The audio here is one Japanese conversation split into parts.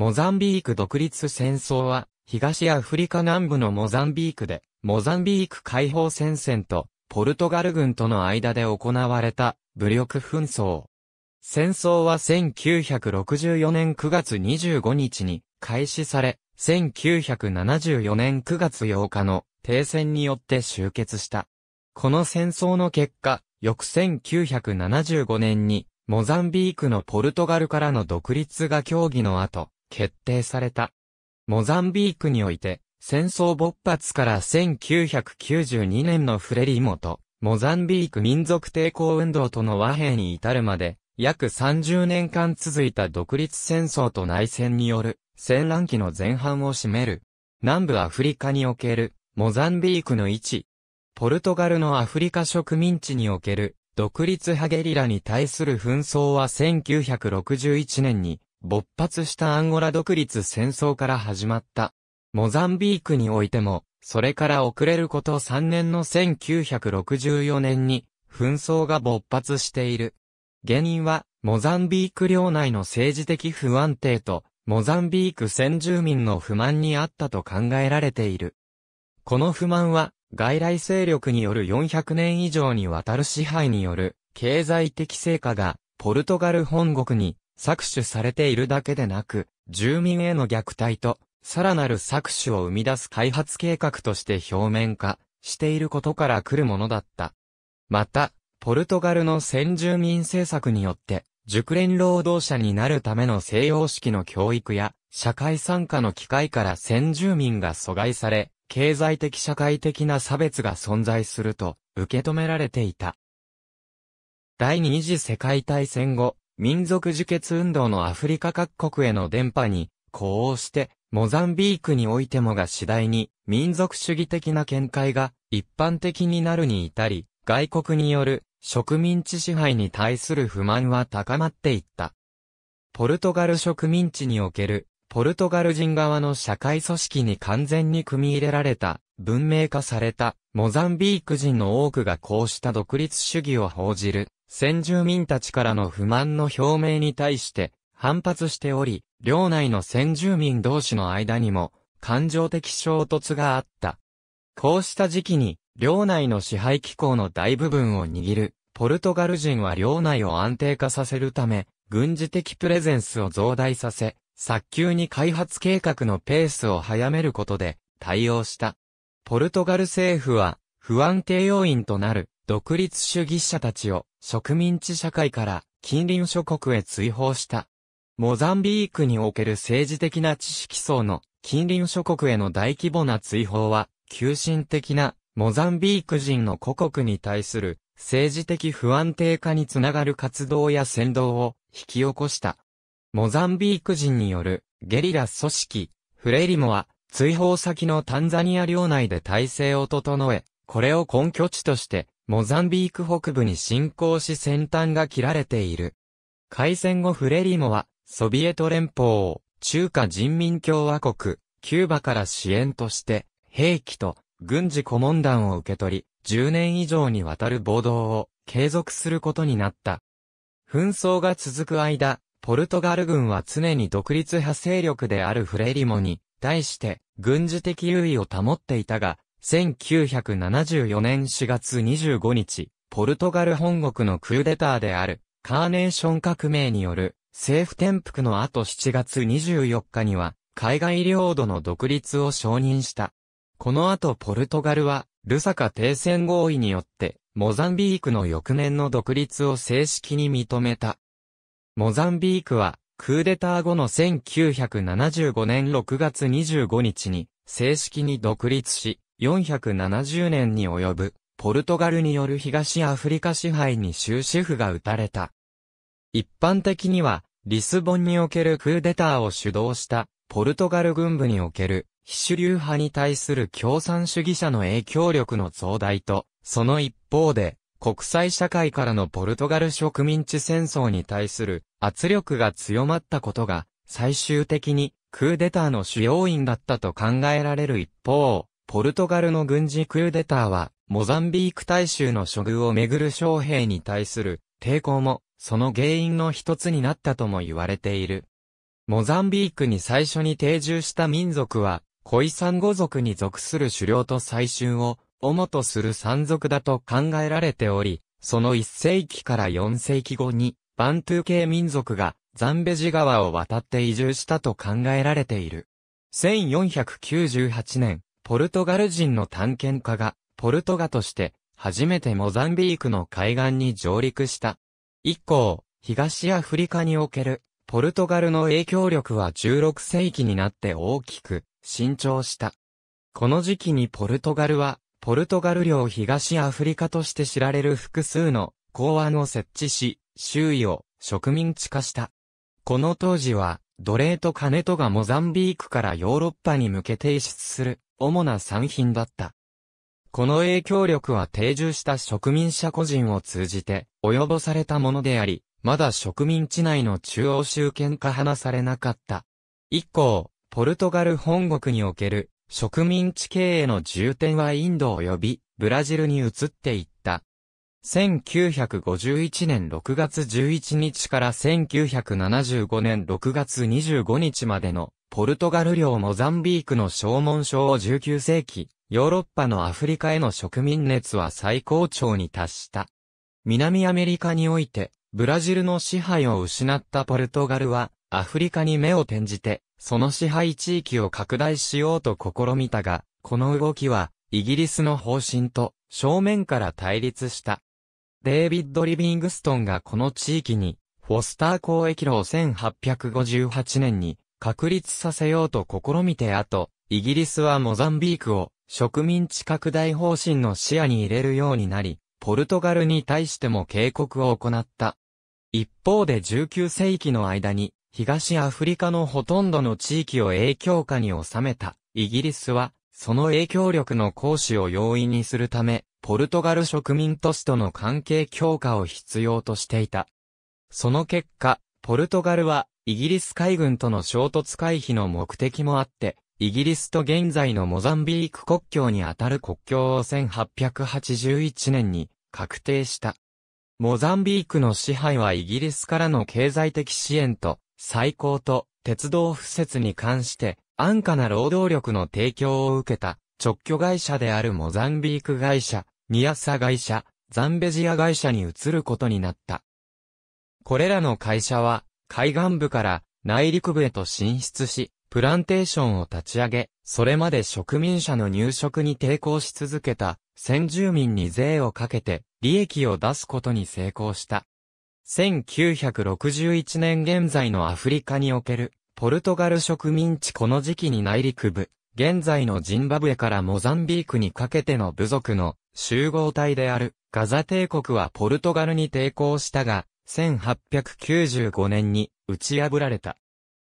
モザンビーク独立戦争は、東アフリカ南部のモザンビークで、モザンビーク解放戦線と、ポルトガル軍との間で行われた、武力紛争。戦争は1964年9月25日に開始され、1974年9月8日の停戦によって終結した。この戦争の結果、翌1975年に、モザンビークのポルトガルからの独立が協議の後、決定された。モザンビークにおいて、戦争勃発から1992年のフレリモと、モザンビーク民族抵抗運動との和平に至るまで、約30年間続いた独立戦争と内戦による戦乱期の前半を占める。南部アフリカにおけるモザンビークの位置。ポルトガルのアフリカ植民地における独立派ゲリラに対する紛争は1961年に勃発したアンゴラ独立戦争から始まった。モザンビークにおいても、それから遅れること3年の1964年に、紛争が勃発している。原因は、モザンビーク領内の政治的不安定と、モザンビーク先住民の不満にあったと考えられている。この不満は、外来勢力による400年以上にわたる支配による、経済的成果が、ポルトガル本国に搾取されているだけでなく、住民への虐待と、さらなる搾取を生み出す開発計画として表面化していることから来るものだった。また、ポルトガルの先住民政策によって、熟練労働者になるための西洋式の教育や、社会参加の機会から先住民が阻害され、経済的社会的な差別が存在すると受け止められていた。第二次世界大戦後、民族自決運動のアフリカ各国への伝播に、呼応して、モザンビークにおいてもが次第に、民族主義的な見解が一般的になるに至り、外国による植民地支配に対する不満は高まっていった。ポルトガル植民地における、ポルトガル人側の社会組織に完全に組み入れられた、文明化された、モザンビーク人の多くがこうした独立主義を報じる先住民たちからの不満の表明に対して反発しており、領内の先住民同士の間にも感情的衝突があった。こうした時期に、領内の支配機構の大部分を握る、ポルトガル人は領内を安定化させるため、軍事的プレゼンスを増大させ、早急に開発計画のペースを早めることで対応した。ポルトガル政府は不安定要因となる独立主義者たちを植民地社会から近隣諸国へ追放した。モザンビークにおける政治的な知識層の近隣諸国への大規模な追放は、急進的なモザンビーク人の故国に対する政治的不安定化につながる活動や扇動を引き起こした。モザンビーク人によるゲリラ組織、フレリモは追放先のタンザニア領内で体制を整え、これを根拠地としてモザンビーク北部に侵攻し先端が切られている。開戦後フレリモは、ソビエト連邦、を、中華人民共和国、キューバから支援として、兵器と軍事顧問団を受け取り、10年以上にわたる暴動を継続することになった。紛争が続く間、ポルトガル軍は常に独立派勢力であるフレリモに対して軍事的優位を保っていたが、1974年4月25日、ポルトガル本国のクーデターである、カーネーション革命による、政府転覆の後7月24日には、海外領土の独立を承認した。この後ポルトガルは、ルサカ停戦合意によって、モザンビークの翌年の独立を正式に認めた。モザンビークは、クーデター後の1975年6月25日に、正式に独立し、470年に及ぶ、ポルトガルによる東アフリカ支配に終止符が打たれた。一般的には、リスボンにおけるクーデターを主導した、ポルトガル軍部における、非主流派に対する共産主義者の影響力の増大と、その一方で、国際社会からのポルトガル植民地戦争に対する圧力が強まったことが、最終的にクーデターの主要因だったと考えられる一方、ポルトガルの軍事クーデターは、モザンビーク大衆の処遇をめぐる将兵に対する抵抗も、その原因の一つになったとも言われている。モザンビークに最初に定住した民族は、コイサンゴ族に属する狩猟と採集を、主とする山族だと考えられており、その1世紀から4世紀後に、バントゥー系民族がザンベジ川を渡って移住したと考えられている。1498年、ポルトガル人の探検家が、ポルトガとして、初めてモザンビークの海岸に上陸した。以降、東アフリカにおける、ポルトガルの影響力は16世紀になって大きく、伸長した。この時期にポルトガルは、ポルトガル領東アフリカとして知られる複数の港湾を設置し、周囲を植民地化した。この当時は、奴隷と金とがモザンビークからヨーロッパに向けて輸出する主な産品だった。この影響力は定住した植民者個人を通じて及ぼされたものであり、まだ植民地内の中央集権化話されなかった。以降、ポルトガル本国における植民地経営の重点はインド及びブラジルに移っていった。1951年6月11日から1975年6月25日までのポルトガル領モザンビークの消門症を19世紀、ヨーロッパのアフリカへの植民熱は最高潮に達した。南アメリカにおいて、ブラジルの支配を失ったポルトガルは、アフリカに目を転じて、その支配地域を拡大しようと試みたが、この動きは、イギリスの方針と正面から対立した。デイビッド・リビングストンがこの地域に、フォスター交易路を1858年に確立させようと試みて後、イギリスはモザンビークを植民地拡大方針の視野に入れるようになり、ポルトガルに対しても警告を行った。一方で19世紀の間に、東アフリカのほとんどの地域を影響下に収めた、イギリスは、その影響力の行使を容易にするため、ポルトガル植民都市との関係強化を必要としていた。その結果、ポルトガルはイギリス海軍との衝突回避の目的もあって、イギリスと現在のモザンビーク国境にあたる国境を1881年に確定した。モザンビークの支配はイギリスからの経済的支援と、最高と鉄道敷設に関して、安価な労働力の提供を受けた直居会社であるモザンビーク会社、ニアサ会社、ザンベジア会社に移ることになった。これらの会社は海岸部から内陸部へと進出し、プランテーションを立ち上げ、それまで植民者の入植に抵抗し続けた先住民に税をかけて利益を出すことに成功した。1961年現在のアフリカにおけるポルトガル植民地この時期に内陸部、現在のジンバブエからモザンビークにかけての部族の集合体であるガザ帝国はポルトガルに抵抗したが、1895年に打ち破られた。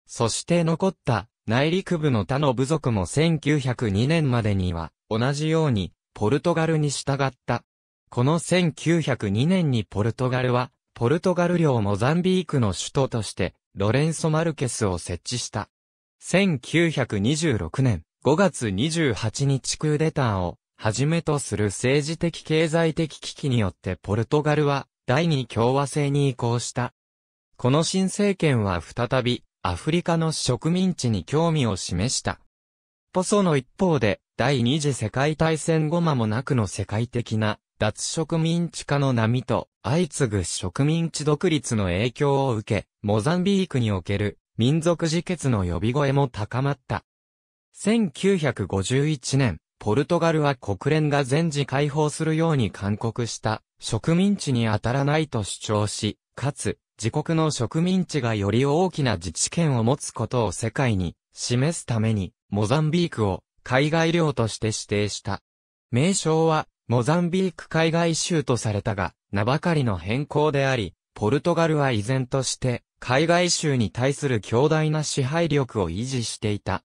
そして残った内陸部の他の部族も1902年までには同じようにポルトガルに従った。この1902年にポルトガルはポルトガル領モザンビークの首都としてロレンソ・マルケスを設置した。1926年5月28日クーデターをはじめとする政治的経済的危機によってポルトガルは第二共和制に移行した。この新政権は再び、アフリカの植民地に興味を示した。ポソの一方で、第二次世界大戦後間もなくの世界的な脱植民地化の波と相次ぐ植民地独立の影響を受け、モザンビークにおける民族自決の呼び声も高まった。1951年、ポルトガルは国連が全時解放するように勧告した植民地に当たらないと主張し、かつ、自国の植民地がより大きな自治権を持つことを世界に示すために、モザンビークを海外領として指定した。名称は、モザンビーク海外州とされたが、名ばかりの変更であり、ポルトガルは依然として、海外州に対する強大な支配力を維持していた。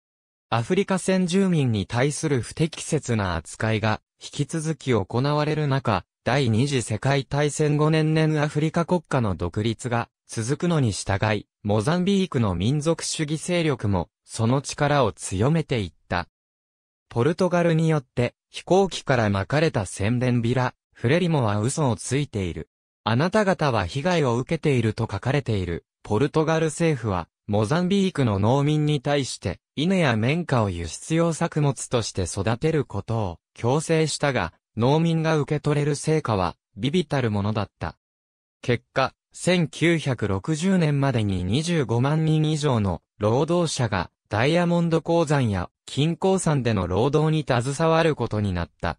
アフリカ先住民に対する不適切な扱いが、引き続き行われる中、第二次世界大戦後年々アフリカ国家の独立が続くのに従い、モザンビークの民族主義勢力もその力を強めていった。ポルトガルによって飛行機から巻かれた宣伝ビラ、フレリモは嘘をついている。あなた方は被害を受けていると書かれている。ポルトガル政府は、モザンビークの農民に対して、稲や綿花を輸出用作物として育てることを強制したが、農民が受け取れる成果は、微々たるものだった。結果、1960年までに25万人以上の労働者がダイヤモンド鉱山や金鉱山での労働に携わることになった。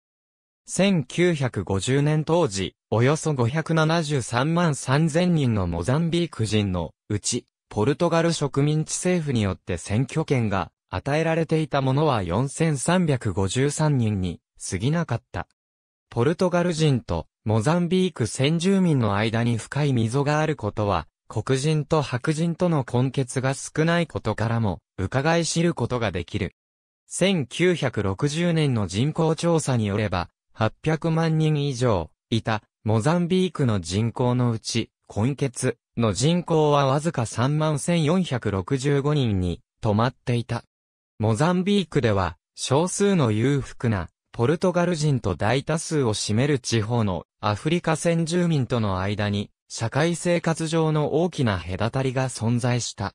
1950年当時、およそ573万3000人のモザンビーク人のうち、ポルトガル植民地政府によって選挙権が与えられていたものは4353人に過ぎなかった。ポルトガル人とモザンビーク先住民の間に深い溝があることは、黒人と白人との根血が少ないことからも、伺い知ることができる。1960年の人口調査によれば、800万人以上いたモザンビークの人口のうち、根血の人口はわずか3万1465人に止まっていた。モザンビークでは少数の裕福なポルトガル人と大多数を占める地方のアフリカ先住民との間に社会生活上の大きな隔たりが存在した。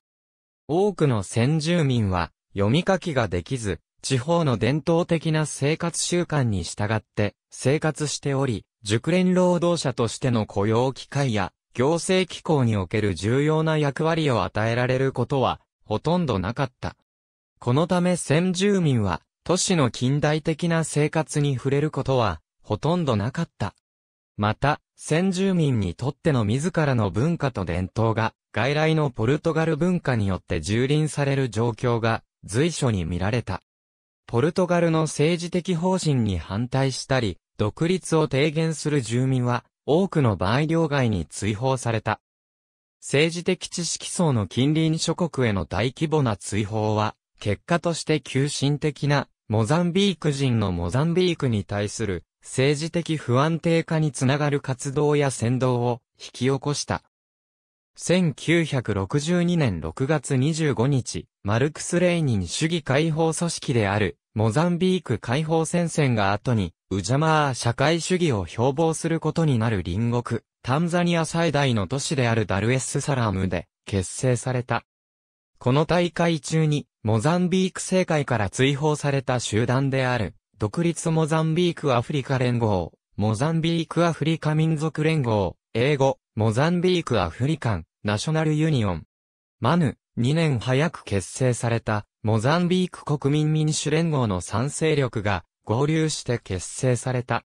多くの先住民は読み書きができず、地方の伝統的な生活習慣に従って生活しており、熟練労働者としての雇用機会や行政機構における重要な役割を与えられることはほとんどなかった。このため先住民は都市の近代的な生活に触れることは、ほとんどなかった。また、先住民にとっての自らの文化と伝統が、外来のポルトガル文化によって蹂躙される状況が随所に見られた。ポルトガルの政治的方針に反対したり、独立を提言する住民は、多くの場合両外に追放された。政治的知識層の近隣諸国への大規模な追放は、結果として急進的なモザンビーク人のモザンビークに対する政治的不安定化につながる活動や扇動を引き起こした。1962年6月25日、マルクス・レーニン主義解放組織である、モザンビーク解放戦線が後に、ウジャマー社会主義を標榜することになる隣国、タンザニア最大の都市であるダルエスサラムで結成された。この大会中に、モザンビーク政界から追放された集団である、独立モザンビークアフリカ連合、モザンビークアフリカ民族連合、英語、モザンビークアフリカン、ナショナルユニオン。マヌ、2年早く結成された、モザンビーク国民民主連合の賛成力が合流して結成された。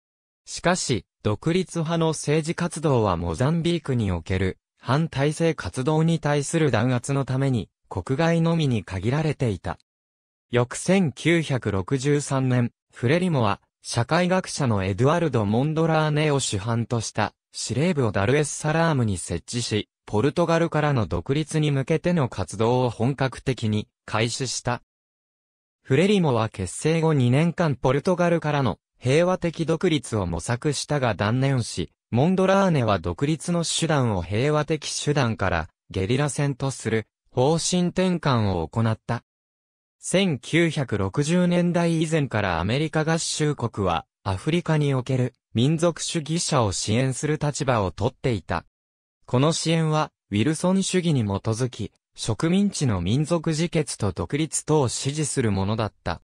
しかし、独立派の政治活動はモザンビークにおける反体制活動に対する弾圧のために国外のみに限られていた。翌1963年、フレリモは、社会学者のエドワルド・モンドラーネを主犯とした司令部をダルエスサラームに設置し、ポルトガルからの独立に向けての活動を本格的に開始した。フレリモは結成後2年間ポルトガルからの平和的独立を模索したが断念し、モンドラーネは独立の手段を平和的手段からゲリラ戦とする方針転換を行った。1960年代以前からアメリカ合衆国はアフリカにおける民族主義者を支援する立場をとっていた。この支援はウィルソン主義に基づき植民地の民族自決と独立等を支持するものだった。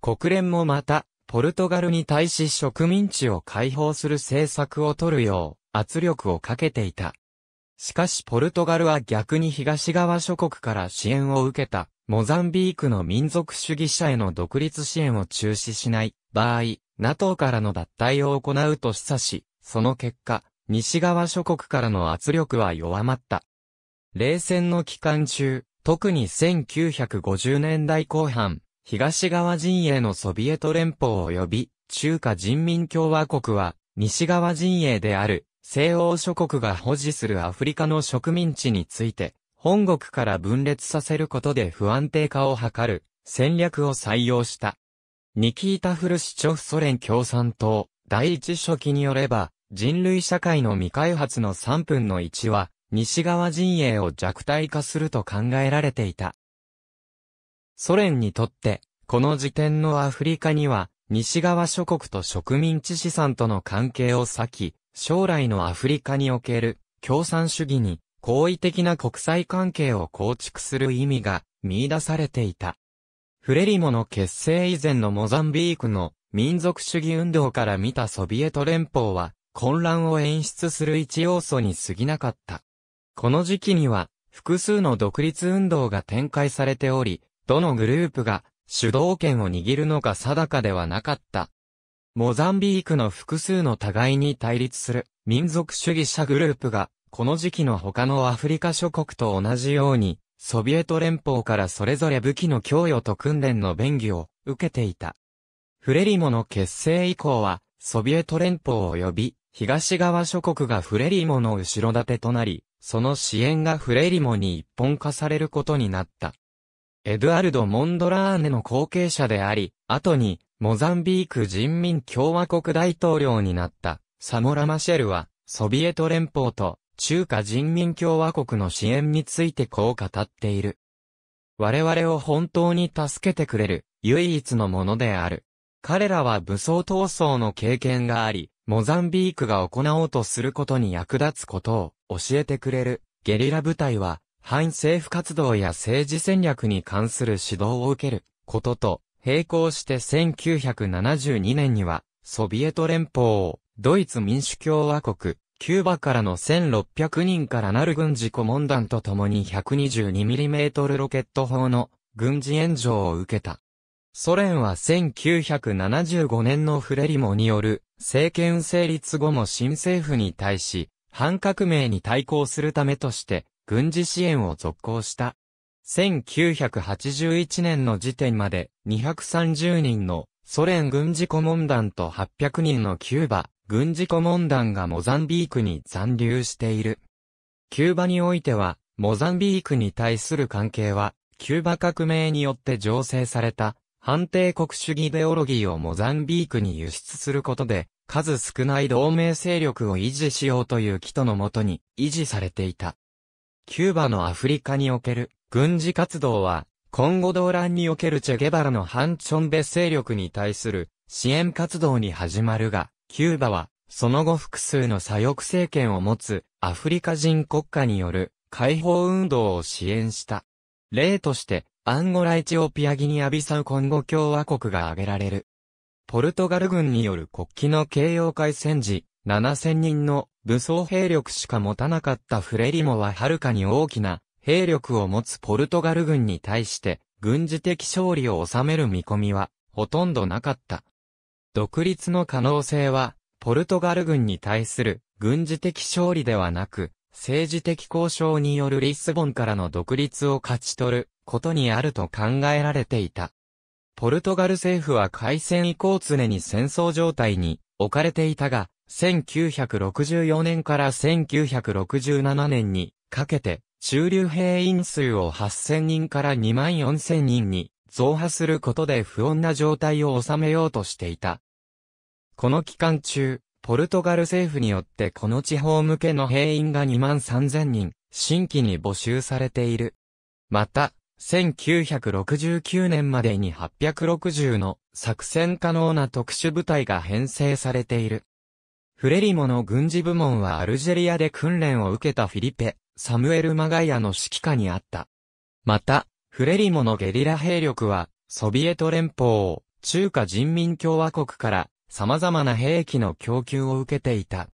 国連もまたポルトガルに対し植民地を解放する政策を取るよう圧力をかけていた。しかしポルトガルは逆に東側諸国から支援を受けた、モザンビークの民族主義者への独立支援を中止しない場合、NATO からの脱退を行うと示唆し、その結果、西側諸国からの圧力は弱まった。冷戦の期間中、特に1950年代後半、東側陣営のソビエト連邦及び中華人民共和国は、西側陣営である西欧諸国が保持するアフリカの植民地について、本国から分裂させることで不安定化を図る戦略を採用した。ニキータ・フルシチョフソ連共産党第一書記によれば、人類社会の未開発の3分の1は、西側陣営を弱体化すると考えられていた。ソ連にとって、この時点のアフリカには、西側諸国と植民地資産との関係を避き、将来のアフリカにおける共産主義に好意的な国際関係を構築する意味が見出されていた。フレリモの結成以前のモザンビークの民族主義運動から見たソビエト連邦は混乱を演出する一要素に過ぎなかった。この時期には複数の独立運動が展開されており、どのグループが主導権を握るのか定かではなかったモザンビークの複数の互いに対立する民族主義者グループが、この時期の他のアフリカ諸国と同じように、ソビエト連邦からそれぞれ武器の供与と訓練の便宜を受けていた。フレリモの結成以降は、ソビエト連邦及び、東側諸国がフレリモの後ろ盾となり、その支援がフレリモに一本化されることになった。エドゥアルド・モンドラーネの後継者であり、後にモザンビーク人民共和国大統領になったサモラ・マシェルは、ソビエト連邦と中華人民共和国の支援についてこう語っている。我々を本当に助けてくれる、唯一のものである。彼らは武装闘争の経験があり、モザンビークが行おうとすることに役立つことを教えてくれる。ゲリラ部隊は、反政府活動や政治戦略に関する指導を受けることと、並行して1972年には、ソビエト連邦、ドイツ民主共和国、キューバからの1600人からなる軍事顧問団と共に 122mm ロケット砲の軍事援助を受けた。ソ連は1975年のフレリモによる政権成立後も新政府に対し、反革命に対抗するためとして軍事支援を続行した。1981年の時点まで230人のソ連軍事顧問団と800人のキューバ軍事顧問団がモザンビークに残留している。キューバにおいては、モザンビークに対する関係は、キューバ革命によって醸成された反帝国主義デオロギーをモザンビークに輸出することで、数少ない同盟勢力を維持しようという基とのもとに維持されていた。キューバのアフリカにおける軍事活動は、今後動乱におけるチェゲバラのハンチョンベ勢力に対する支援活動に始まるが、キューバは、その後複数の左翼政権を持つアフリカ人国家による解放運動を支援した。例として、アンゴラエチオピアギニアビサウコンゴ共和国が挙げられる。ポルトガル軍による国旗の形容会戦時、7000人の武装兵力しか持たなかったフレリモははるかに大きな兵力を持つポルトガル軍に対して軍事的勝利を収める見込みはほとんどなかった。独立の可能性はポルトガル軍に対する軍事的勝利ではなく政治的交渉によるリスボンからの独立を勝ち取ることにあると考えられていた。ポルトガル政府は開戦以降常に戦争状態に置かれていたが、1964年から1967年にかけて中流兵員数を8000人から2万4000人に増派することで不穏な状態を収めようとしていた。この期間中、ポルトガル政府によってこの地方向けの兵員が2万3000人、新規に募集されている。また、1969年までに860の作戦可能な特殊部隊が編成されている。フレリモの軍事部門はアルジェリアで訓練を受けたフィリペ、サムエル・マガイアの指揮下にあった。また、フレリモのゲリラ兵力は、ソビエト連邦、中華人民共和国から様々な兵器の供給を受けていた。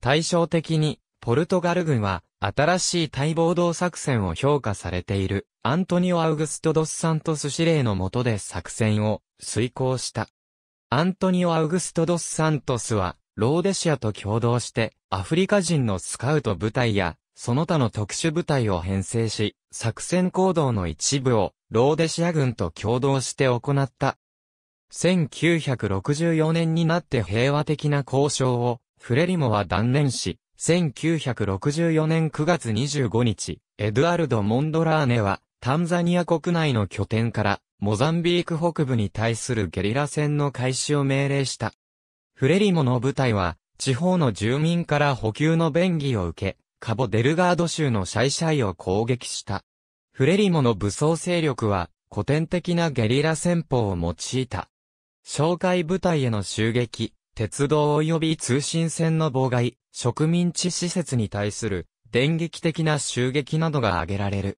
対照的に、ポルトガル軍は、新しい対暴動作戦を評価されている、アントニオ・アウグスト・ドス・サントス司令の下で作戦を遂行した。アントニオ・アウグスト・ドス・サントスは、ローデシアと共同して、アフリカ人のスカウト部隊や、その他の特殊部隊を編成し、作戦行動の一部をローデシア軍と共同して行った。1964年になって平和的な交渉をフレリモは断念し、1964年9月25日、エドゥアルド・モンドラーネは、タンザニア国内の拠点から、モザンビーク北部に対するゲリラ戦の開始を命令した。フレリモの部隊は、地方の住民から補給の便宜を受け、カボデルガード州のシャイシャイを攻撃した。フレリモの武装勢力は古典的なゲリラ戦法を用いた。紹戒部隊への襲撃、鉄道及び通信線の妨害、植民地施設に対する電撃的な襲撃などが挙げられる。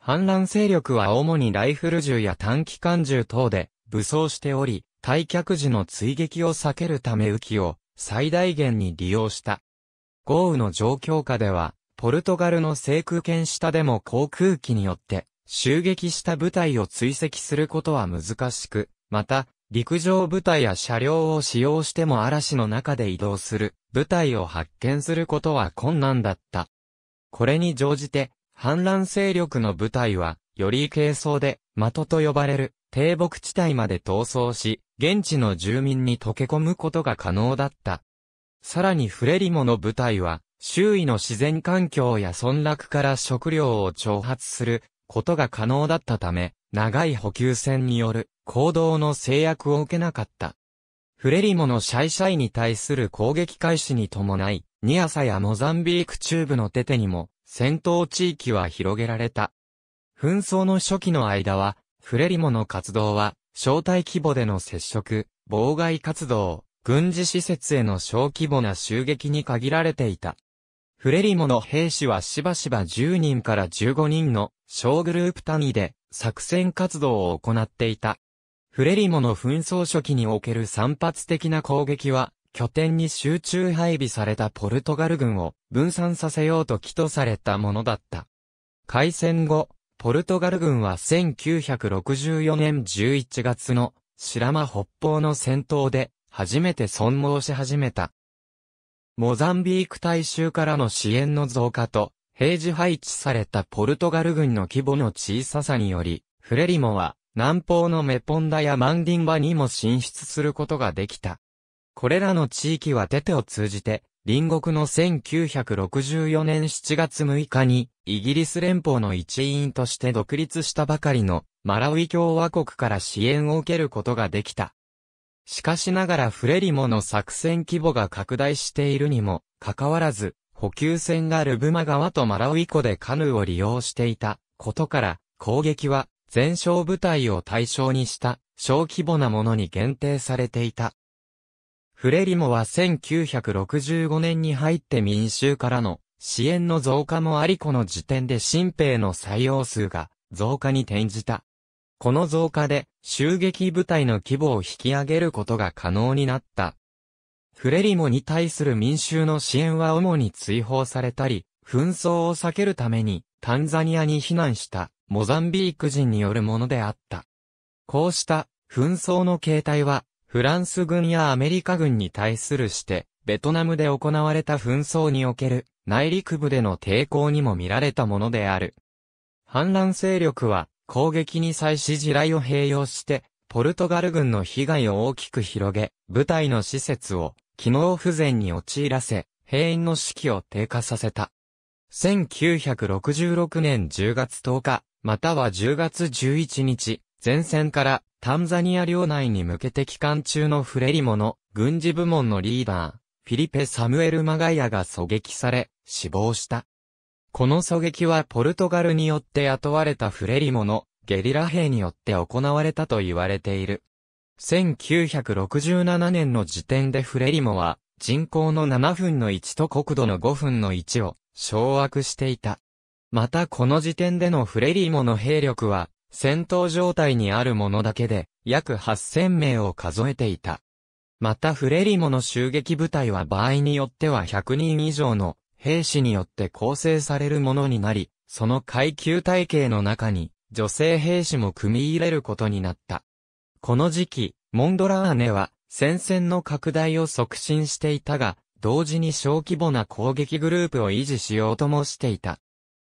反乱勢力は主にライフル銃や短期間銃等で武装しており、退却時の追撃を避けるため浮きを最大限に利用した。豪雨の状況下では、ポルトガルの制空権下でも航空機によって襲撃した部隊を追跡することは難しく、また、陸上部隊や車両を使用しても嵐の中で移動する部隊を発見することは困難だった。これに乗じて、反乱勢力の部隊は、より軽装で、的と呼ばれる低木地帯まで逃走し、現地の住民に溶け込むことが可能だった。さらにフレリモの部隊は、周囲の自然環境や村落から食料を挑発することが可能だったため、長い補給線による行動の制約を受けなかった。フレリモのシャイシャイに対する攻撃開始に伴い、ニアサやモザンビーク中部のテテにも戦闘地域は広げられた。紛争の初期の間は、フレリモの活動は、小待規模での接触、妨害活動、軍事施設への小規模な襲撃に限られていた。フレリモの兵士はしばしば10人から15人の小グループ単位で作戦活動を行っていた。フレリモの紛争初期における散発的な攻撃は、拠点に集中配備されたポルトガル軍を分散させようと起とされたものだった。開戦後、ポルトガル軍は1964年11月の白間北方の戦闘で初めて存亡し始めた。モザンビーク大衆からの支援の増加と、平時配置されたポルトガル軍の規模の小ささにより、フレリモは南方のメポンダやマンディンバにも進出することができた。これらの地域はテテを通じて、隣国の1964年7月6日に、イギリス連邦の一員として独立したばかりのマラウイ共和国から支援を受けることができた。しかしながらフレリモの作戦規模が拡大しているにも、かかわらず、補給船がルブマ川とマラウイ湖でカヌーを利用していたことから、攻撃は全小部隊を対象にした小規模なものに限定されていた。フレリモは1965年に入って民衆からの支援の増加もありこの時点で新兵の採用数が増加に転じた。この増加で、襲撃部隊の規模を引き上げることが可能になった。フレリモに対する民衆の支援は主に追放されたり、紛争を避けるために、タンザニアに避難した、モザンビーク人によるものであった。こうした、紛争の形態は、フランス軍やアメリカ軍に対するして、ベトナムで行われた紛争における内陸部での抵抗にも見られたものである。反乱勢力は攻撃に際し地雷を併用して、ポルトガル軍の被害を大きく広げ、部隊の施設を機能不全に陥らせ、兵員の士気を低下させた。1966年10月10日、または10月11日、前線からタンザニア領内に向けて帰還中のフレリモの軍事部門のリーダー、フィリペ・サムエル・マガイアが狙撃され、死亡した。この狙撃はポルトガルによって雇われたフレリモのゲリラ兵によって行われたと言われている。1967年の時点でフレリモは人口の7分の1と国土の5分の1を掌握していた。またこの時点でのフレリモの兵力は戦闘状態にあるものだけで約8000名を数えていた。またフレリモの襲撃部隊は場合によっては100人以上の兵士によって構成されるものになり、その階級体系の中に女性兵士も組み入れることになった。この時期、モンドラーネは戦線の拡大を促進していたが、同時に小規模な攻撃グループを維持しようともしていた。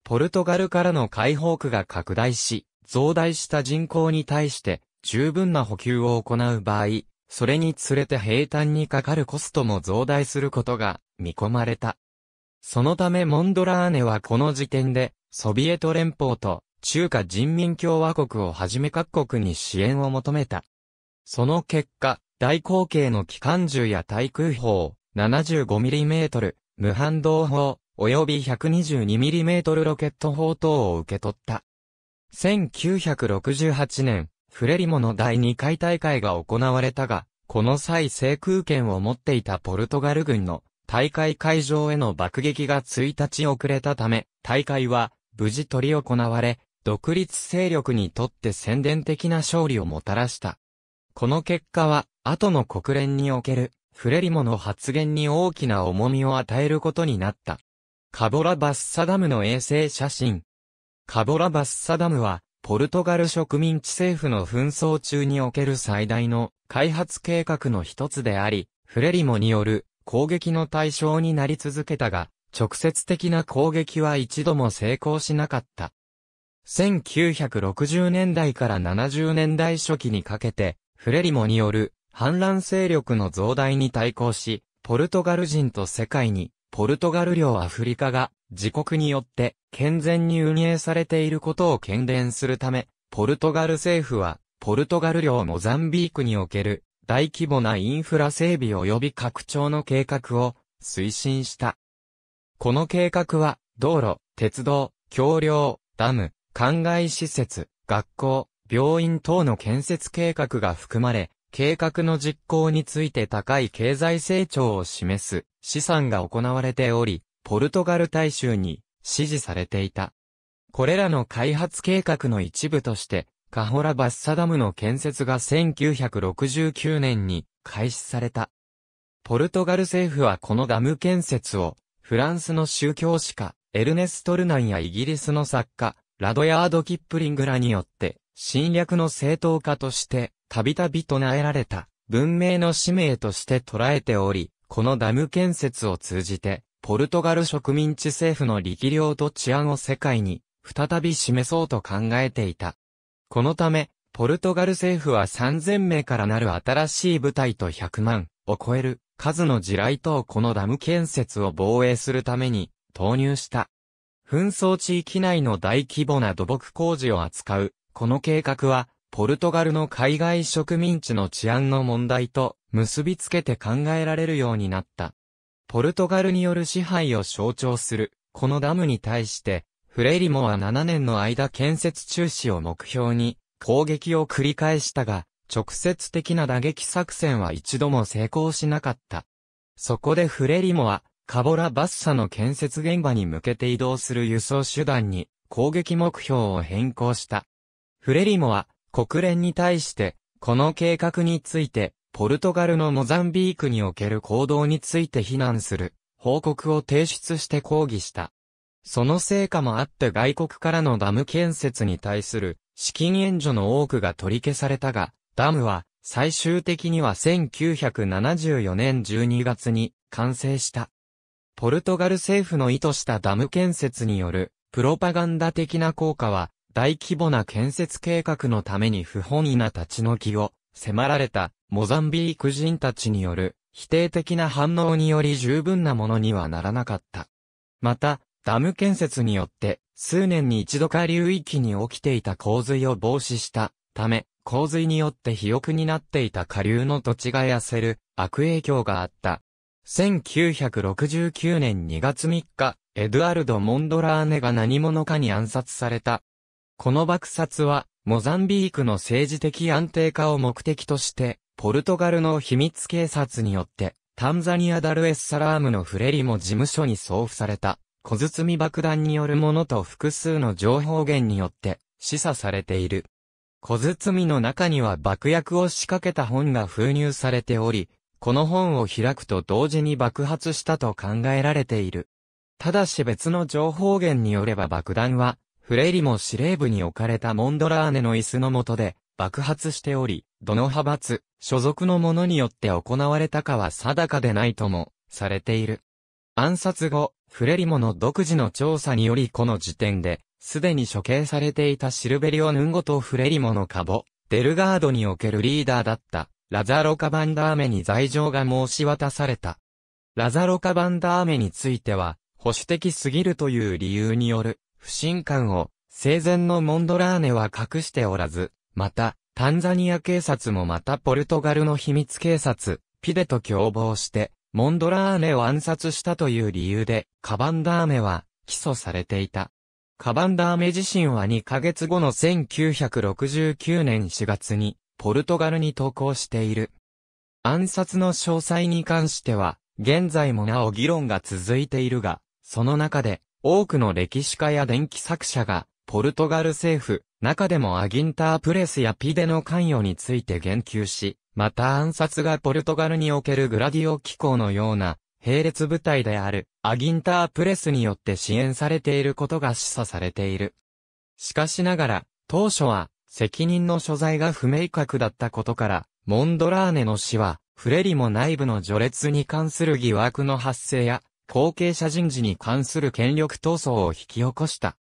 ポルトガルからの解放区が拡大し、増大した人口に対して十分な補給を行う場合、それにつれて平坦にかかるコストも増大することが見込まれた。そのためモンドラーネはこの時点で、ソビエト連邦と中華人民共和国をはじめ各国に支援を求めた。その結果、大口径の機関銃や対空砲、75mm、無反動砲、及び 122mm ロケット砲等を受け取った。1968年、フレリモの第2回大会が行われたが、この際制空権を持っていたポルトガル軍の大会会場への爆撃が1日遅れたため、大会は無事取り行われ、独立勢力にとって宣伝的な勝利をもたらした。この結果は、後の国連における、フレリモの発言に大きな重みを与えることになった。カボラ・バッサダムの衛星写真。カボラ・バッサダムは、ポルトガル植民地政府の紛争中における最大の開発計画の一つであり、フレリモによる攻撃の対象になり続けたが、直接的な攻撃は一度も成功しなかった。1960年代から70年代初期にかけて、フレリモによる反乱勢力の増大に対抗し、ポルトガル人と世界に、ポルトガル領アフリカが自国によって健全に運営されていることを懸伝するため、ポルトガル政府は、ポルトガル領モザンビークにおける大規模なインフラ整備及び拡張の計画を推進した。この計画は、道路、鉄道、橋梁、ダム、灌漑施設、学校、病院等の建設計画が含まれ、計画の実行について高い経済成長を示す資産が行われており、ポルトガル大衆に支持されていた。これらの開発計画の一部として、カホラバッサダムの建設が1969年に開始された。ポルトガル政府はこのダム建設を、フランスの宗教史家、エルネストルナンやイギリスの作家、ラドヤード・キップリングらによって、侵略の正当化として、たびたび唱えられた、文明の使命として捉えており、このダム建設を通じて、ポルトガル植民地政府の力量と治安を世界に、再び示そうと考えていた。このため、ポルトガル政府は3000名からなる新しい部隊と100万を超える数の地雷等このダム建設を防衛するために投入した。紛争地域内の大規模な土木工事を扱う、この計画は、ポルトガルの海外植民地の治安の問題と結びつけて考えられるようになった。ポルトガルによる支配を象徴する、このダムに対して、フレリモは7年の間建設中止を目標に攻撃を繰り返したが、直接的な打撃作戦は一度も成功しなかった。そこでフレリモは、カボラバッサの建設現場に向けて移動する輸送手段に攻撃目標を変更した。フレリモは国連に対して、この計画について、ポルトガルのモザンビークにおける行動について非難する報告を提出して抗議した。その成果もあって外国からのダム建設に対する資金援助の多くが取り消されたが、ダムは最終的には1974年12月に完成した。ポルトガル政府の意図したダム建設によるプロパガンダ的な効果は大規模な建設計画のために不本意な立ち退きを迫られたモザンビーク人たちによる否定的な反応により十分なものにはならなかった。また、ダム建設によって、数年に一度下流域に起きていた洪水を防止したため、洪水によって肥沃になっていた下流の土地が痩せる悪影響があった。1969年2月3日、エドゥアルド・モンドラーネが何者かに暗殺された。この爆殺は、モザンビークの政治的安定化を目的として、ポルトガルの秘密警察によって、タンザニア・ダルエス・サラームのフレリモ事務所に送付された。小包爆弾によるものと複数の情報源によって示唆されている。小包の中には爆薬を仕掛けた本が封入されており、この本を開くと同時に爆発したと考えられている。ただし別の情報源によれば爆弾は、フレリも司令部に置かれたモンドラーネの椅子の下で爆発しており、どの派閥、所属の者によって行われたかは定かでないとも、されている。暗殺後、フレリモの独自の調査によりこの時点で、すでに処刑されていたシルベリオ・ヌンゴとフレリモのカボ、デルガードにおけるリーダーだった、ラザロカ・バンダーメに罪状が申し渡された。ラザロカ・バンダーメについては、保守的すぎるという理由による、不信感を、生前のモンドラーネは隠しておらず、また、タンザニア警察もまたポルトガルの秘密警察、ピデと共謀して、モンドラーメを暗殺したという理由で、カバンダーメは起訴されていた。カバンダーメ自身は2ヶ月後の1969年4月に、ポルトガルに投稿している。暗殺の詳細に関しては、現在もなお議論が続いているが、その中で、多くの歴史家や電気作者が、ポルトガル政府、中でもアギンタープレスやピデの関与について言及し、また暗殺がポルトガルにおけるグラディオ機構のような、並列部隊である、アギンタープレスによって支援されていることが示唆されている。しかしながら、当初は、責任の所在が不明確だったことから、モンドラーネの死は、フレリモ内部の序列に関する疑惑の発生や、後継者人事に関する権力闘争を引き起こした。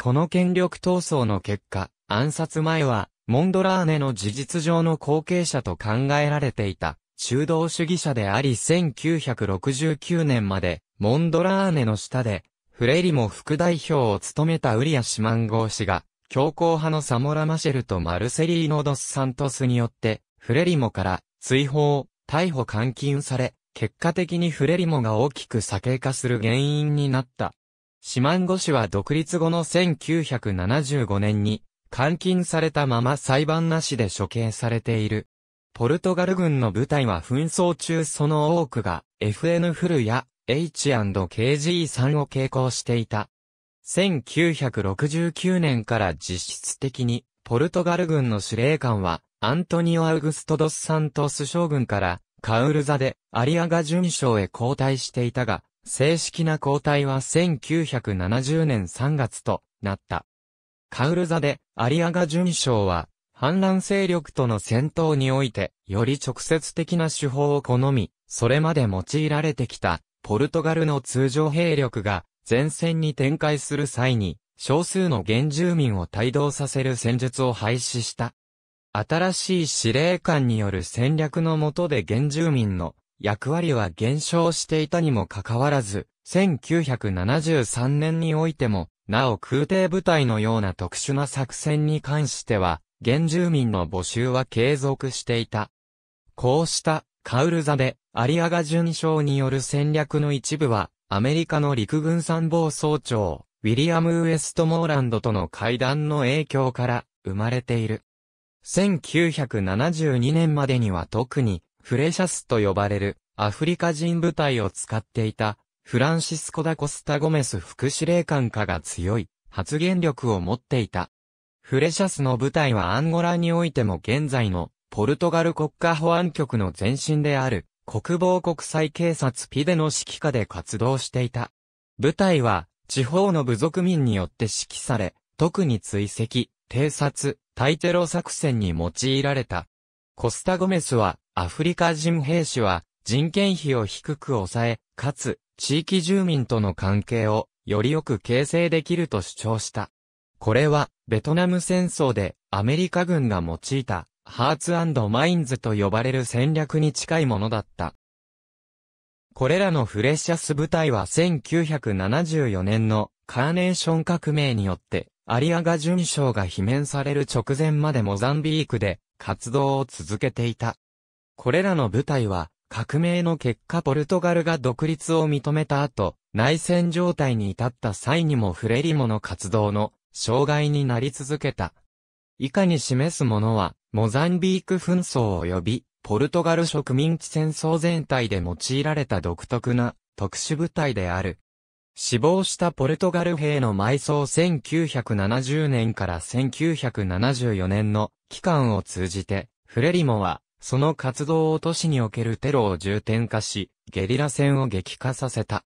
この権力闘争の結果、暗殺前は、モンドラーネの事実上の後継者と考えられていた、中道主義者であり1969年まで、モンドラーネの下で、フレリも副代表を務めたウリア・シマンゴー氏が、強硬派のサモラ・マシェルとマルセリーノ・ドス・サントスによって、フレリモから追放、逮捕監禁され、結果的にフレリモが大きく左傾化する原因になった。シマンゴ氏は独立後の1975年に、監禁されたまま裁判なしで処刑されている。ポルトガル軍の部隊は紛争中その多くが FN フルや H&KG3 を傾向していた。1969年から実質的にポルトガル軍の司令官はアントニオ・アウグストドス・サントス将軍からカウルザでアリアガ巡将へ交代していたが、正式な交代は1970年3月となった。カウルザで、アリアガ準将は、反乱勢力との戦闘において、より直接的な手法を好み、それまで用いられてきた、ポルトガルの通常兵力が、前線に展開する際に、少数の原住民を帯同させる戦術を廃止した。新しい司令官による戦略の下で原住民の役割は減少していたにもかかわらず、1973年においてもなお空挺部隊のような特殊な作戦に関しては、原住民の募集は継続していた。こうしたカウルザで、アリアガ巡将による戦略の一部は、アメリカの陸軍参謀総長、ウィリアム・ウエストモーランドとの会談の影響から生まれている。1972年までには特に、フレシャスと呼ばれるアフリカ人部隊を使っていたフランシスコ・ダ・コスタ・ゴメス副司令官下が強い発言力を持っていた。フレシャスの部隊はアンゴラにおいても現在のポルトガル国家保安局の前身である国防国際警察ピデの指揮下で活動していた。部隊は地方の部族民によって指揮され、特に追跡、偵察、対テロ作戦に用いられた。コスタゴメスはアフリカ人兵士は人件費を低く抑え、かつ地域住民との関係をよりよく形成できると主張した。これは、ベトナム戦争でアメリカ軍が用いた、ハーツマインズと呼ばれる戦略に近いものだった。これらのフレッシャス部隊は1974年のカーネーション革命によって、アリアガ巡将が罷免される直前までモザンビークで活動を続けていた。これらの部隊は革命の結果ポルトガルが独立を認めた後、内戦状態に至った際にもフレリモの活動の障害になり続けた。以下に示すものは、モザンビーク紛争及び、ポルトガル植民地戦争全体で用いられた独特な特殊部隊である。死亡したポルトガル兵の埋葬1970年から1974年の期間を通じて、フレリモはその活動を都市におけるテロを重点化し、ゲリラ戦を激化させた。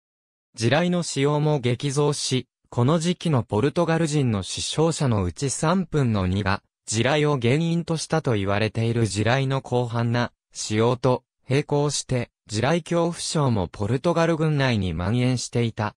地雷の使用も激増し、この時期のポルトガル人の死傷者のうち3分の2が、地雷を原因としたと言われている地雷の広範な使用と並行して、地雷恐怖症もポルトガル軍内に蔓延していた。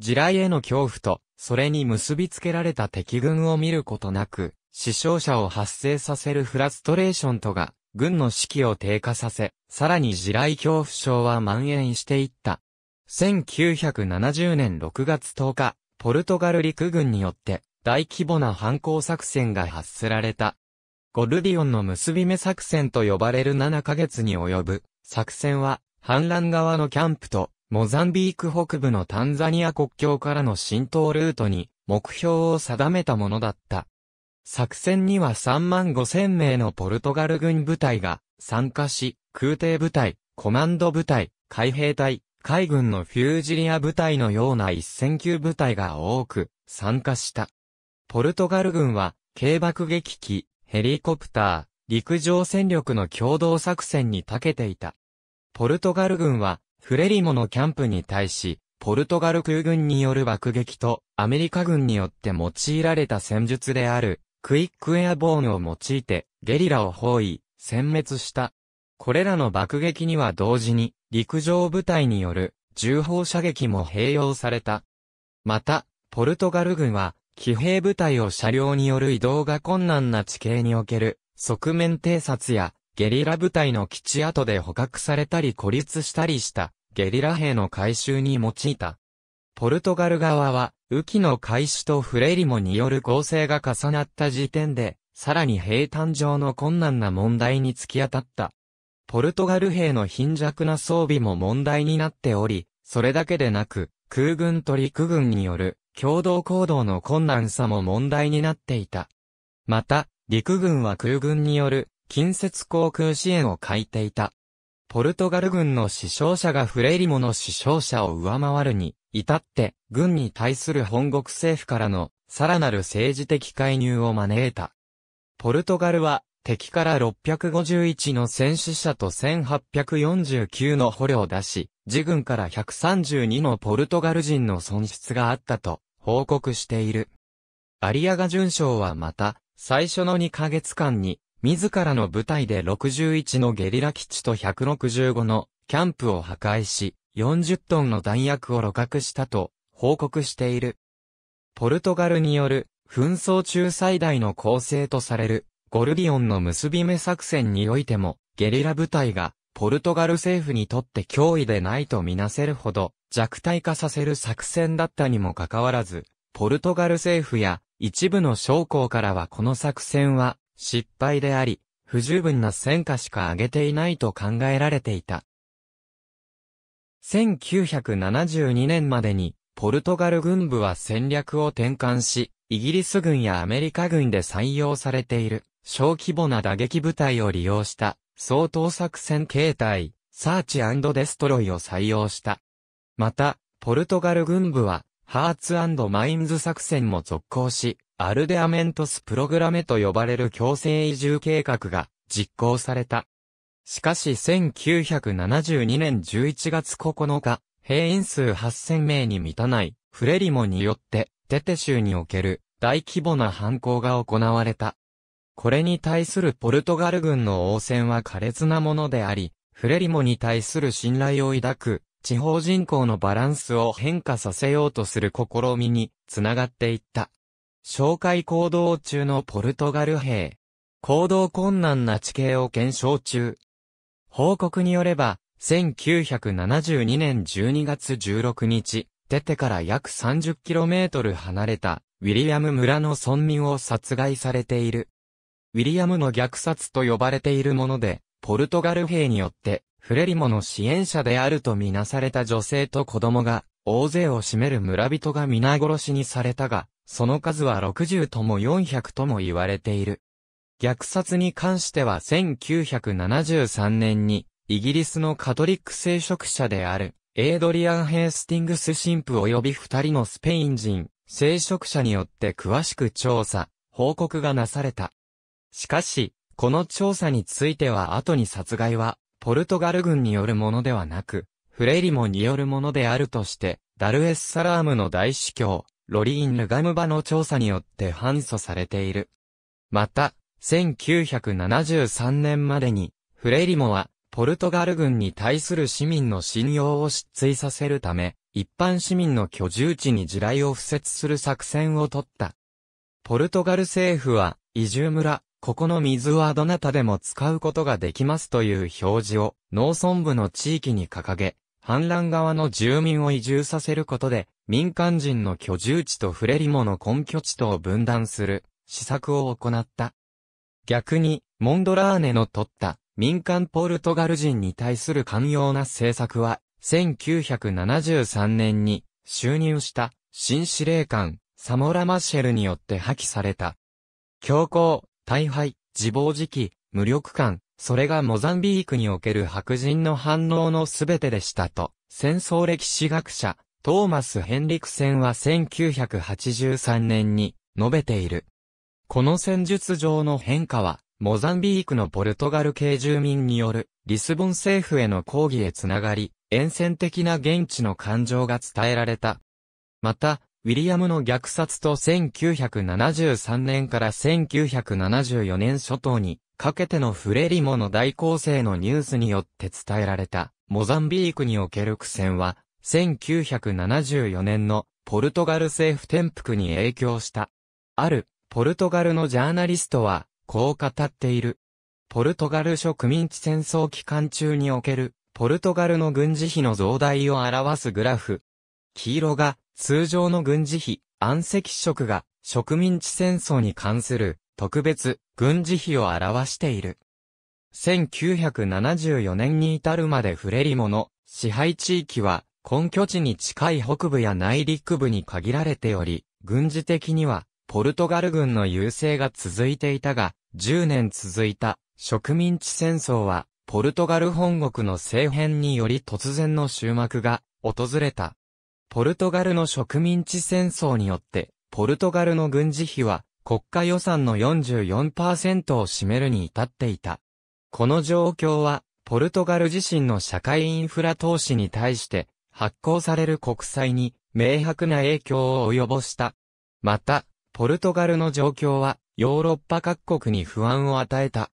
地雷への恐怖と、それに結びつけられた敵軍を見ることなく、死傷者を発生させるフラストレーションとが、軍の士気を低下させ、さらに地雷恐怖症は蔓延していった。1970年6月10日、ポルトガル陸軍によって大規模な反抗作戦が発せられた。ゴルディオンの結び目作戦と呼ばれる7ヶ月に及ぶ作戦は、反乱側のキャンプとモザンビーク北部のタンザニア国境からの浸透ルートに目標を定めたものだった。作戦には3万5千名のポルトガル軍部隊が参加し、空挺部隊、コマンド部隊、海兵隊、海軍のフュージリア部隊のような一戦級部隊が多く参加した。ポルトガル軍は、軽爆撃機、ヘリコプター、陸上戦力の共同作戦に長けていた。ポルトガル軍は、フレリモのキャンプに対し、ポルトガル空軍による爆撃と、アメリカ軍によって用いられた戦術である、クイックエアボーンを用いてゲリラを包囲、殲滅した。これらの爆撃には同時に陸上部隊による重砲射撃も併用された。また、ポルトガル軍は騎兵部隊を車両による移動が困難な地形における側面偵察やゲリラ部隊の基地跡で捕獲されたり孤立したりしたゲリラ兵の回収に用いた。ポルトガル側は、雨季の開始とフレリモによる合成が重なった時点で、さらに兵誕上の困難な問題に突き当たった。ポルトガル兵の貧弱な装備も問題になっており、それだけでなく、空軍と陸軍による共同行動の困難さも問題になっていた。また、陸軍は空軍による近接航空支援を欠いていた。ポルトガル軍の死傷者がフレイリモの死傷者を上回るに、至って、軍に対する本国政府からの、さらなる政治的介入を招いた。ポルトガルは、敵から651の戦死者と1849の捕虜を出し、自軍から132のポルトガル人の損失があったと、報告している。アリアガ巡将はまた、最初の2ヶ月間に、自らの部隊で61のゲリラ基地と165のキャンプを破壊し、40トンの弾薬を露獲したと報告している。ポルトガルによる紛争中最大の構成とされるゴルビオンの結び目作戦においてもゲリラ部隊がポルトガル政府にとって脅威でないとみなせるほど弱体化させる作戦だったにもかかわらず、ポルトガル政府や一部の将校からはこの作戦は失敗であり、不十分な戦果しか上げていないと考えられていた。1972年までに、ポルトガル軍部は戦略を転換し、イギリス軍やアメリカ軍で採用されている、小規模な打撃部隊を利用した、相当作戦形態、サーチデストロイを採用した。また、ポルトガル軍部は、ハーツマインズ作戦も続行し、アルデアメントスプログラメと呼ばれる強制移住計画が実行された。しかし1972年11月9日、兵員数8000名に満たないフレリモによってテテ州における大規模な犯行が行われた。これに対するポルトガル軍の応戦は苛烈なものであり、フレリモに対する信頼を抱く地方人口のバランスを変化させようとする試みにつながっていった。紹介行動中のポルトガル兵。行動困難な地形を検証中。報告によれば、1972年12月16日、出てから約 30km 離れた、ウィリアム村の村民を殺害されている。ウィリアムの虐殺と呼ばれているもので、ポルトガル兵によって、フレリモの支援者であるとみなされた女性と子供が、大勢を占める村人が皆殺しにされたが、その数は60とも400とも言われている。虐殺に関しては1973年に、イギリスのカトリック聖職者である、エイドリアン・ヘイスティングス神父及び二人のスペイン人、聖職者によって詳しく調査、報告がなされた。しかし、この調査については後に殺害は、ポルトガル軍によるものではなく、フレリモによるものであるとして、ダルエス・サラームの大司教、ロリーン・ヌガムバの調査によって反訴されている。また、1973年までに、フレリモは、ポルトガル軍に対する市民の信用を失墜させるため、一般市民の居住地に地雷を敷設する作戦を取った。ポルトガル政府は、移住村、ここの水はどなたでも使うことができますという表示を農村部の地域に掲げ、反乱側の住民を移住させることで、民間人の居住地とフレリモの根拠地とを分断する施策を行った。逆に、モンドラーネの取った民間ポルトガル人に対する寛容な政策は、1973年に就任した新司令官サモラ・マシェルによって破棄された。強行、大敗、自暴自棄、無力感、それがモザンビークにおける白人の反応のすべてでしたと、戦争歴史学者、トーマス・ヘンリクセンは1983年に述べている。この戦術上の変化は、モザンビークのポルトガル系住民によるリスボン政府への抗議へつながり、沿線的な現地の感情が伝えられた。また、ウィリアムの虐殺と1973年から1974年初頭にかけてのフレリモの大攻勢のニュースによって伝えられた、モザンビークにおける苦戦は、1974年のポルトガル政府転覆に影響した。ある、ポルトガルのジャーナリストは、こう語っている。ポルトガル植民地戦争期間中における、ポルトガルの軍事費の増大を表すグラフ。黄色が、通常の軍事費、暗赤色が、植民地戦争に関する、特別、軍事費を表している。1974年に至るまでフレリモの支配地域は根拠地に近い北部や内陸部に限られており、軍事的には、ポルトガル軍の優勢が続いていたが、10年続いた植民地戦争は、ポルトガル本国の政変により突然の終幕が訪れた。ポルトガルの植民地戦争によって、ポルトガルの軍事費は国家予算の44%を占めるに至っていた。この状況は、ポルトガル自身の社会インフラ投資に対して発行される国債に明白な影響を及ぼした。また、ポルトガルの状況はヨーロッパ各国に不安を与えた。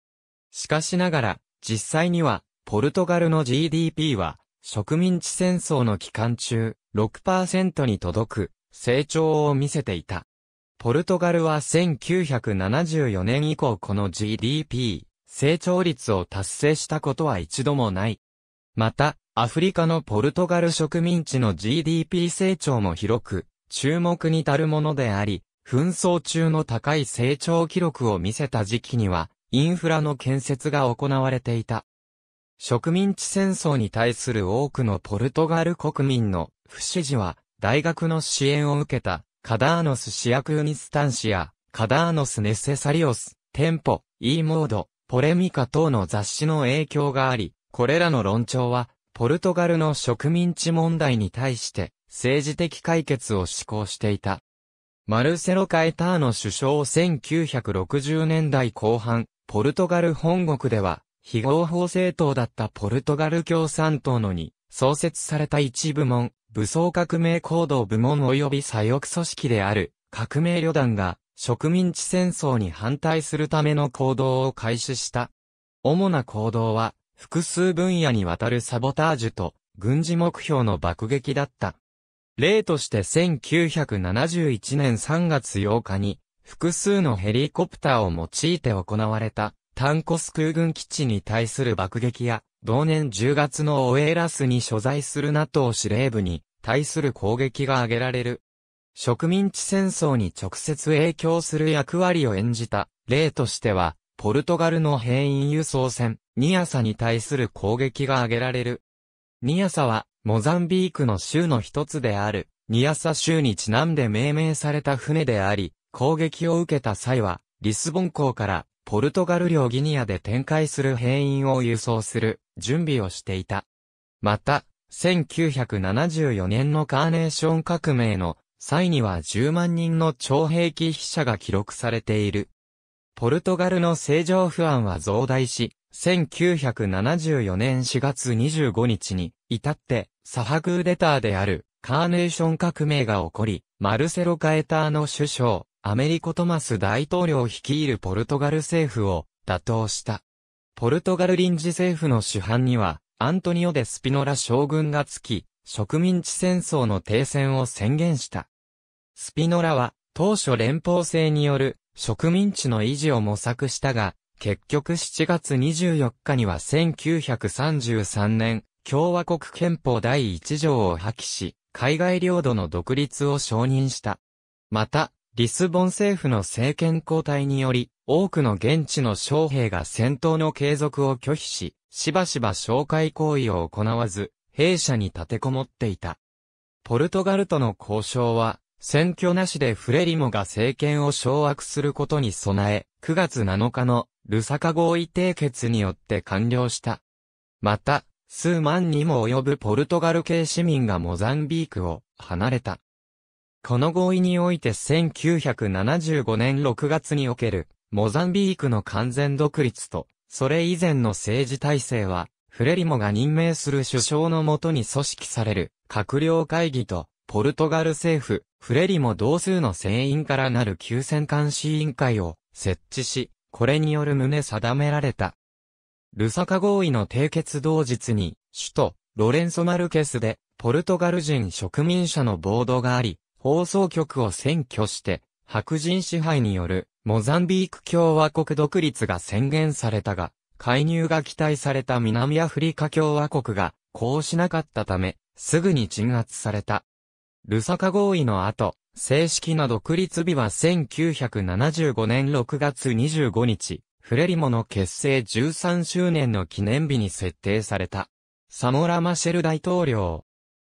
しかしながら、実際には、ポルトガルの GDP は、植民地戦争の期間中、6%に届く、成長を見せていた。ポルトガルは1974年以降この GDP、成長率を達成したことは一度もない。また、アフリカのポルトガル植民地の GDP 成長も広く、注目に足るものであり、紛争中の高い成長記録を見せた時期には、インフラの建設が行われていた。植民地戦争に対する多くのポルトガル国民の不支持は、大学の支援を受けた、カダーノスシアクニスタンシア、カダーノスネセサリオス、テンポ、ーモード、ポレミカ等の雑誌の影響があり、これらの論調は、ポルトガルの植民地問題に対して政治的解決を施行していた。マルセロ・カエターの首相1960年代後半、ポルトガル本国では、非合法政党だったポルトガル共産党のに創設された一部門、武装革命行動部門及び左翼組織である革命旅団が植民地戦争に反対するための行動を開始した。主な行動は複数分野にわたるサボタージュと軍事目標の爆撃だった。例として1971年3月8日に複数のヘリコプターを用いて行われたタンコス空軍基地に対する爆撃や同年10月のオエーラスに所在する NATO 司令部に対する攻撃が挙げられる。植民地戦争に直接影響する役割を演じた例としてはポルトガルの兵員輸送船、ニアサに対する攻撃が挙げられる。ニアサは、モザンビークの州の一つである、ニアサ州にちなんで命名された船であり、攻撃を受けた際は、リスボン港からポルトガル領ギニアで展開する兵員を輸送する準備をしていた。また、1974年のカーネーション革命の際には10万人の徴兵器飛車が記録されている。ポルトガルの政情不安は増大し、1974年4月25日に、至って、サハクーデターである、カーネーション革命が起こり、マルセロ・カエターの首相、アメリコ・トマス大統領を率いるポルトガル政府を打倒した。ポルトガル臨時政府の主犯には、アントニオ・デ・スピノラ将軍がつき、植民地戦争の停戦を宣言した。スピノラは、当初連邦制による植民地の維持を模索したが、結局7月24日には1933年、共和国憲法第1条を破棄し、海外領土の独立を承認した。また、リスボン政府の政権交代により、多くの現地の将兵が戦闘の継続を拒否し、しばしば紹介行為を行わず、弊社に立てこもっていた。ポルトガルとの交渉は、選挙なしでフレリモが政権を掌握することに備え、9月7日のルサカ合意締結によって完了した。また、数万にも及ぶポルトガル系市民がモザンビークを離れた。この合意において1975年6月におけるモザンビークの完全独立と、それ以前の政治体制は、フレリモが任命する首相のもとに組織される閣僚会議とポルトガル政府、フレリも同数の船員からなる休戦監視委員会を設置し、これによる旨定められた。ルサカ合意の締結同日に、首都、ロレンソ・マルケスで、ポルトガル人植民者の暴動があり、放送局を占拠して、白人支配による、モザンビーク共和国独立が宣言されたが、介入が期待された南アフリカ共和国が、こうしなかったため、すぐに鎮圧された。ルサカ合意の後、正式な独立日は1975年6月25日、フレリモの結成13周年の記念日に設定された。サモラ・マシェル大統領。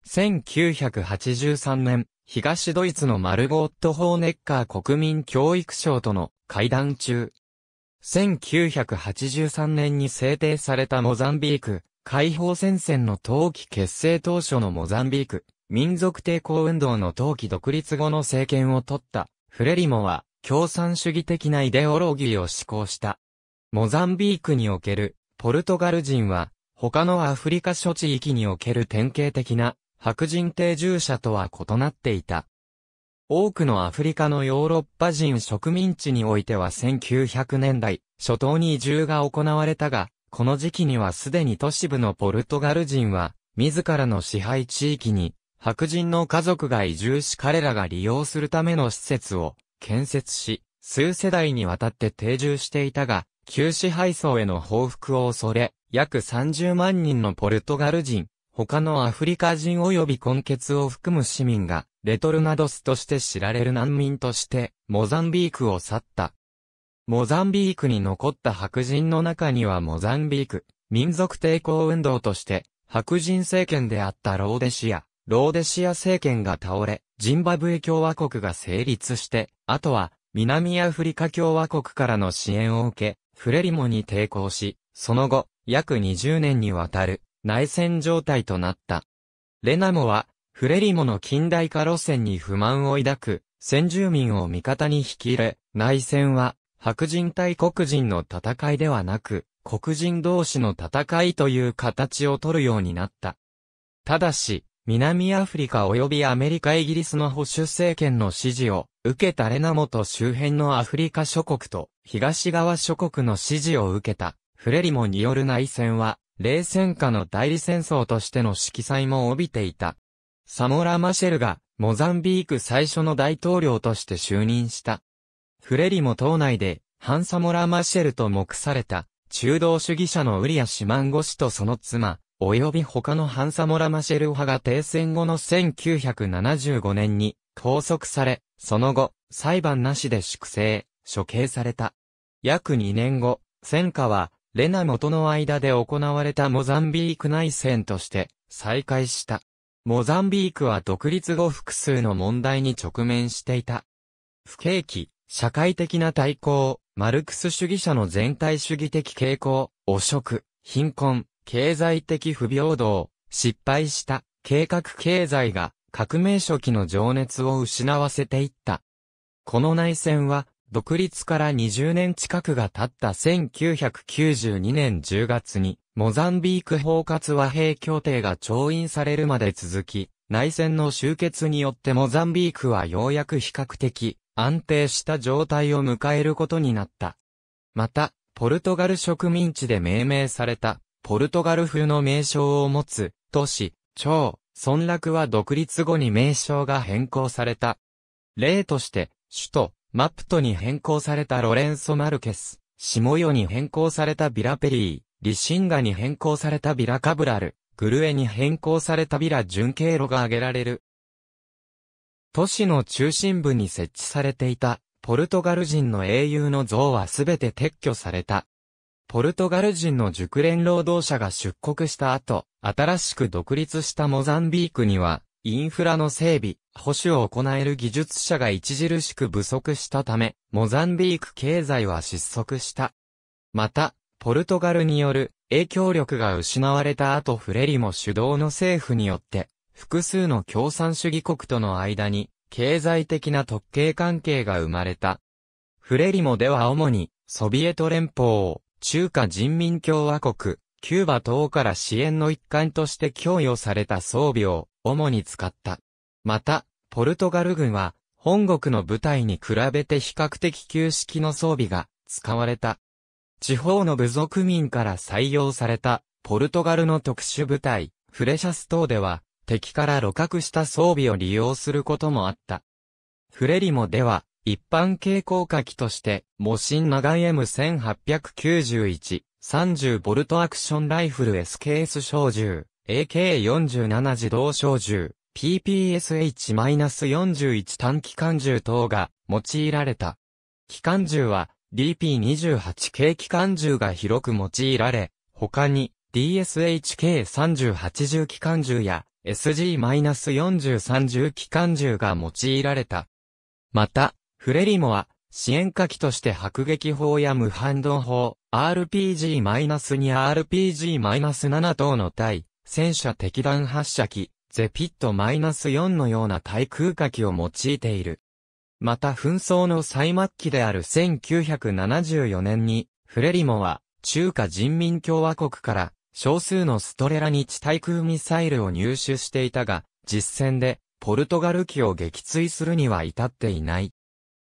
1983年、東ドイツのマルゴット・ホーネッカー国民教育省との会談中。1983年に制定されたモザンビーク、解放戦線の冬季結成当初のモザンビーク民族抵抗運動の冬季独立後の政権を取ったフレリモは共産主義的なイデオロギーを施行した。モザンビークにおけるポルトガル人は他のアフリカ諸地域における典型的な白人定住者とは異なっていた。多くのアフリカのヨーロッパ人植民地においては1900年代初頭に移住が行われたが、この時期にはすでに都市部のポルトガル人は自らの支配地域に白人の家族が移住し彼らが利用するための施設を建設し、数世代にわたって定住していたが、旧支配層への報復を恐れ、約30万人のポルトガル人、他のアフリカ人及び根血を含む市民が、レトルナドスとして知られる難民として、モザンビークを去った。モザンビークに残った白人の中にはモザンビーク、民族抵抗運動として、白人政権であったローデシア、ローデシア政権が倒れ、ジンバブエ共和国が成立して、あとは、南アフリカ共和国からの支援を受け、フレリモに抵抗し、その後、約20年にわたる内戦状態となった。レナモは、フレリモの近代化路線に不満を抱く、先住民を味方に引き入れ、内戦は、白人対黒人の戦いではなく、黒人同士の戦いという形を取るようになった。ただし、南アフリカ及びアメリカイギリスの保守政権の支持を受けたレナモと周辺のアフリカ諸国と東側諸国の支持を受けたフレリモによる内戦は冷戦下の代理戦争としての色彩も帯びていた。サモラ・マシェルがモザンビーク最初の大統領として就任した。フレリモ党内でハンサモラ・マシェルと目された中道主義者のウリア・シマンゴ氏とその妻及び他のハンサモラ・マシェル派が停戦後の1975年に拘束され、その後、裁判なしで粛清、処刑された。約2年後、戦火は、レナ元の間で行われたモザンビーク内戦として再開した。モザンビークは独立後複数の問題に直面していた。不景気、社会的な対抗、マルクス主義者の全体主義的傾向、汚職、貧困、経済的不平等、失敗した計画経済が革命初期の情熱を失わせていった。この内戦は、独立から20年近くが経った1992年10月に、モザンビーク包括和平協定が調印されるまで続き、内戦の終結によってモザンビークはようやく比較的安定した状態を迎えることになった。また、ポルトガル植民地で命名されたポルトガル風の名称を持つ、都市、町、村落は独立後に名称が変更された。例として、首都、マプトに変更されたロレンソ・マルケス、下ヨに変更されたビラペリー、リシンガに変更されたビラカブラル、グルエに変更されたビラ純経路が挙げられる。都市の中心部に設置されていた、ポルトガル人の英雄の像はすべて撤去された。ポルトガル人の熟練労働者が出国した後、新しく独立したモザンビークには、インフラの整備、保守を行える技術者が著しく不足したため、モザンビーク経済は失速した。また、ポルトガルによる影響力が失われた後フレリも主導の政府によって、複数の共産主義国との間に、経済的な特権関係が生まれた。フレリモでは主に、ソビエト連邦を、中華人民共和国、キューバ等から支援の一環として供与された装備を主に使った。また、ポルトガル軍は、本国の部隊に比べて比較的旧式の装備が使われた。地方の部族民から採用された、ポルトガルの特殊部隊、フレシャス等では、敵から露獲した装備を利用することもあった。フレリモでは、一般蛍光火器として、模新長い M1891、30V アクションライフル SKS 小銃、AK47 自動小銃、PPSH-41 短機関銃等が用いられた。機関銃は DP28 系機関銃が広く用いられ、他に DSHK38 0機関銃や SG-43 0機関銃が用いられた。また、フレリモは、支援火器として迫撃砲や無反動砲、RPG-2、RPG-7 等の対、戦車敵弾発射機、ゼピット -4 のような対空火器を用いている。また紛争の最末期である1974年に、フレリモは、中華人民共和国から、少数のストレラニチ対空ミサイルを入手していたが、実戦で、ポルトガル機を撃墜するには至っていない。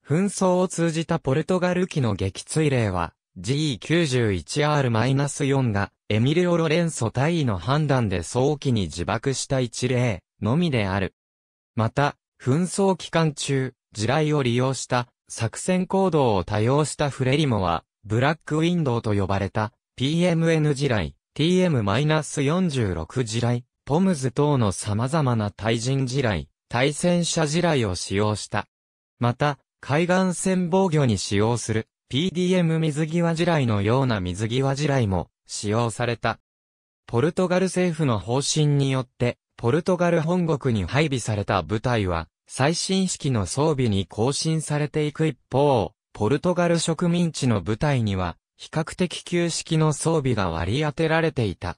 紛争を通じたポルトガル機の撃墜例は、GE91R-4 が、エミリオ・ロレンソ大尉の判断で早期に自爆した一例、のみである。また、紛争期間中、地雷を利用した作戦行動を多用したフレリモは、ブラックウィンドウと呼ばれた PMN 地雷、TM-46 地雷、ポムズ等の様々な対人地雷、対戦車地雷を使用した。また、海岸線防御に使用する PDM 水際地雷のような水際地雷も使用された。ポルトガル政府の方針によって、ポルトガル本国に配備された部隊は、最新式の装備に更新されていく一方、ポルトガル植民地の部隊には、比較的旧式の装備が割り当てられていた。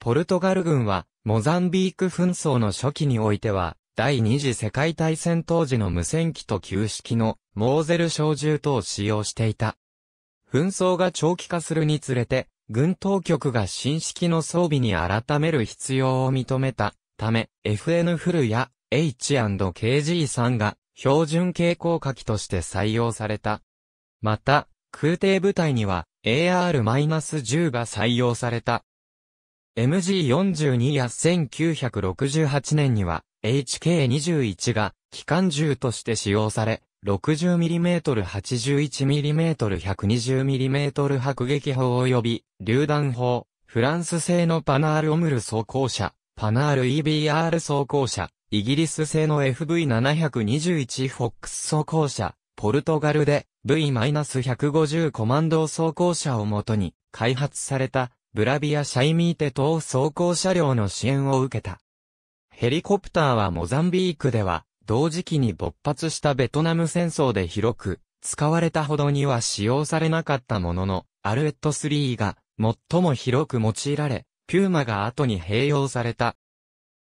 ポルトガル軍は、モザンビーク紛争の初期においては、第二次世界大戦当時の無線機と旧式のモーゼル小銃等を使用していた。紛争が長期化するにつれて、軍当局が新式の装備に改める必要を認めたため、FN フルや H&KG3 が標準蛍光火器として採用された。また、空挺部隊には AR-10 が採用された。MG42 や1968年には HK21 が機関銃として使用され、60mm、81mm、120mm 迫撃砲及び、榴弾砲、フランス製のパナール・オムル装甲車、パナール EBR 装甲車、イギリス製の FV721 フォックス装甲車、ポルトガルで V-150 コマンド装甲車をもとに開発されたブラビア・シャイミーテ等装甲車両の支援を受けた。ヘリコプターはモザンビークでは、同時期に勃発したベトナム戦争で広く、使われたほどには使用されなかったものの、アルエット3が最も広く用いられ、ピューマが後に併用された。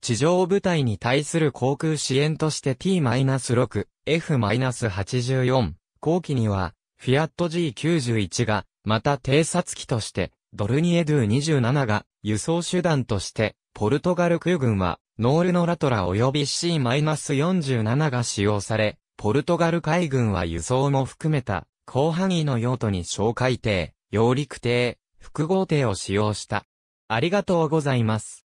地上部隊に対する航空支援として T-6、F-84、後期には、フィアット G91 が、また偵察機として、ドルニエドゥ27が、輸送手段として、ポルトガル空軍は、ノールノラトラ及び C-47 が使用され、ポルトガル海軍は輸送も含めた、広範囲の用途に小海艇、揚陸艇、複合艇を使用した。ありがとうございます。